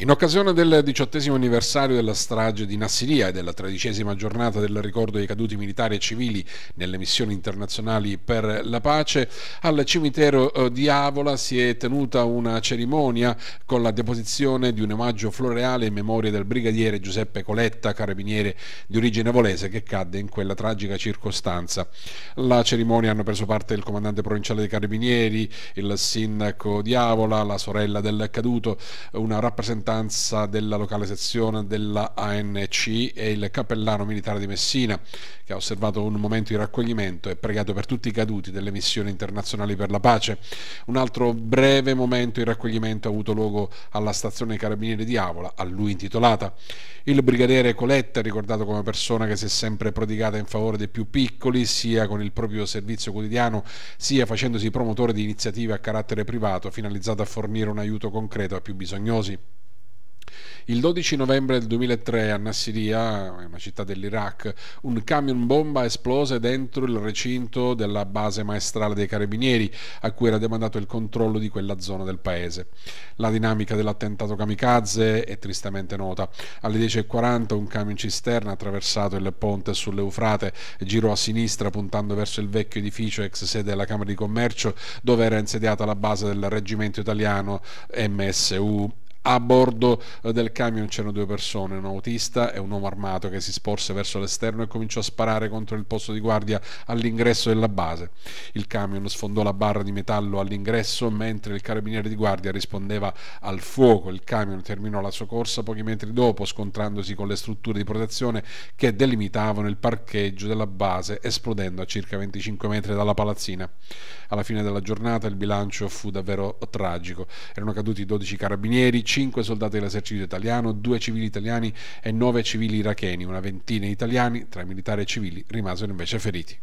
In occasione del diciottesimo anniversario della strage di Nassiria e della tredicesima giornata del ricordo dei caduti militari e civili nelle missioni internazionali per la pace, al cimitero eh, di Avola si è tenuta una cerimonia con la deposizione di un omaggio floreale in memoria del brigadiere Giuseppe Coletta, carabiniere di origine volese, che cadde in quella tragica circostanza. La cerimonia hanno preso parte il comandante provinciale dei carabinieri, il sindaco di Avola, la sorella del caduto, una rappresentante rappresentanza della locale sezione della ANC e il cappellano militare di Messina, che ha osservato un momento di raccoglimento e pregato per tutti i caduti delle missioni internazionali per la pace. Un altro breve momento di raccoglimento ha avuto luogo alla stazione Carabinieri di Avola, a lui intitolata. Il brigadiere Coletta, ricordato come persona che si è sempre prodigata in favore dei più piccoli, sia con il proprio servizio quotidiano, sia facendosi promotore di iniziative a carattere privato finalizzato a fornire un aiuto concreto ai più bisognosi. Il 12 novembre del 2003 a Nassiria, una città dell'Iraq, un camion bomba esplose dentro il recinto della base maestrale dei carabinieri, a cui era demandato il controllo di quella zona del paese. La dinamica dell'attentato kamikaze è tristemente nota. Alle 10.40 un camion cisterna ha attraversato il ponte sull'Eufrate, girò a sinistra puntando verso il vecchio edificio ex sede della Camera di Commercio, dove era insediata la base del reggimento italiano MSU a bordo eh, del camion c'erano due persone, un autista e un uomo armato che si sporse verso l'esterno e cominciò a sparare contro il posto di guardia all'ingresso della base. Il camion sfondò la barra di metallo all'ingresso mentre il carabiniere di guardia rispondeva al fuoco. Il camion terminò la sua corsa pochi metri dopo scontrandosi con le strutture di protezione che delimitavano il parcheggio della base esplodendo a circa 25 metri dalla palazzina. Alla fine della giornata il bilancio fu davvero tragico. Erano caduti 12 carabinieri, 5 soldati dell'esercito italiano, 2 civili italiani e 9 civili iracheni, una ventina italiani tra militari e civili rimasero invece feriti.